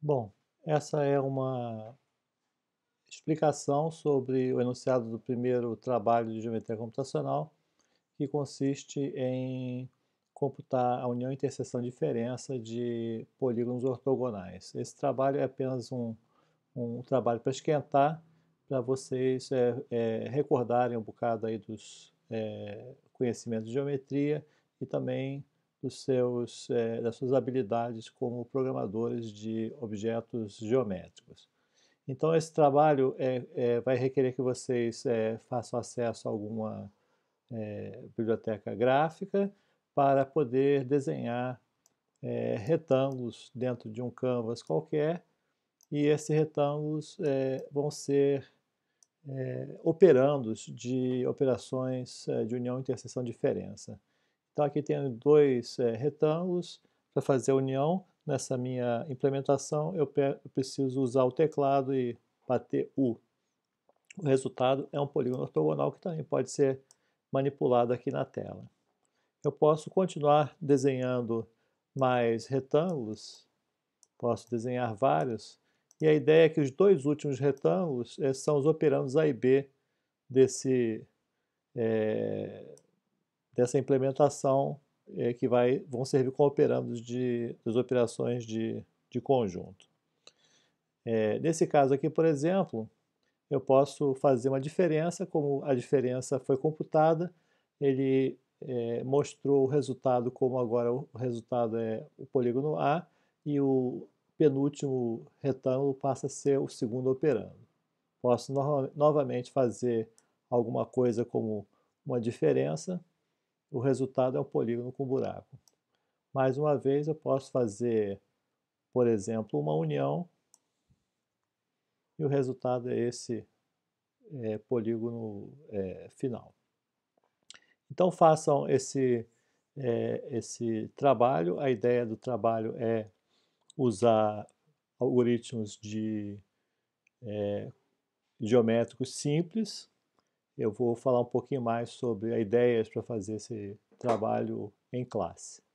Bom, essa é uma explicação sobre o enunciado do primeiro trabalho de geometria computacional, que consiste em computar a união, interseção e diferença de polígonos ortogonais. Esse trabalho é apenas um, um trabalho para esquentar, para vocês é, é, recordarem um bocado aí dos é, conhecimentos de geometria e também dos seus, eh, das suas habilidades como programadores de objetos geométricos. Então, esse trabalho é, é, vai requerer que vocês é, façam acesso a alguma biblioteca gráfica para poder desenhar retângulos dentro de um canvas qualquer, e esses retângulos vão ser operandos de operações de união, interseção, diferença. Então aqui tenho dois é, retângulos para fazer a união. Nessa minha implementação eu, preciso usar o teclado e bater U. O resultado é um polígono ortogonal que também pode ser manipulado aqui na tela. Eu posso continuar desenhando mais retângulos, posso desenhar vários, e a ideia é que os dois últimos retângulos eh, são os operandos A e B desse, é, dessa implementação é, que vai, vão servir como operandos de, das operações de, de conjunto. É, nesse caso aqui, por exemplo, eu posso fazer uma diferença, como a diferença foi computada, ele é, mostrou o resultado como agora o resultado é o polígono A e o penúltimo retângulo passa a ser o segundo operando. Posso no novamente fazer alguma coisa como uma diferença, o resultado é um polígono com buraco. Mais uma vez, eu posso fazer, por exemplo, uma união, e o resultado é esse é, polígono é, final. Então façam esse, é, esse trabalho. A ideia do trabalho é usar algoritmos de é, geométricos simples eu vou falar um pouquinho mais sobre ideias para fazer esse trabalho em classe.